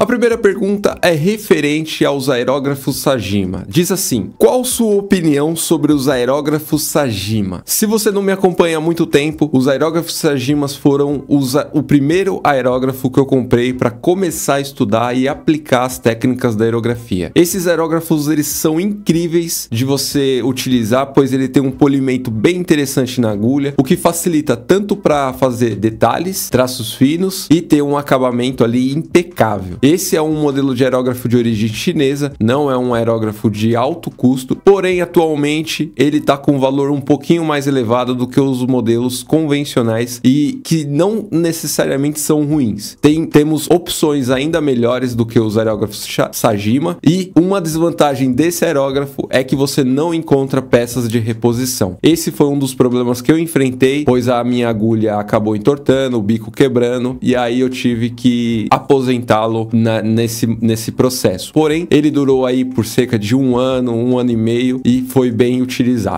A primeira pergunta é referente aos aerógrafos Sajima. Diz assim: Qual sua opinião sobre os aerógrafos Sajima? Se você não me acompanha há muito tempo, os aerógrafos Sajimas foram os, o primeiro aerógrafo que eu comprei para começar a estudar e aplicar as técnicas da aerografia. Esses aerógrafos eles são incríveis de você utilizar, pois ele tem um polimento bem interessante na agulha, o que facilita tanto para fazer detalhes, traços finos e ter um acabamento ali impecável. Esse é um modelo de aerógrafo de origem chinesa, não é um aerógrafo de alto custo, porém atualmente ele está com um valor um pouquinho mais elevado do que os modelos convencionais e que não necessariamente são ruins. Tem, temos opções ainda melhores do que os aerógrafos Sajima e uma desvantagem desse aerógrafo é que você não encontra peças de reposição. Esse foi um dos problemas que eu enfrentei, pois a minha agulha acabou entortando, o bico quebrando e aí eu tive que aposentá-lo na, nesse, nesse processo. Porém, ele durou aí por cerca de um ano, um ano e meio e foi bem utilizado.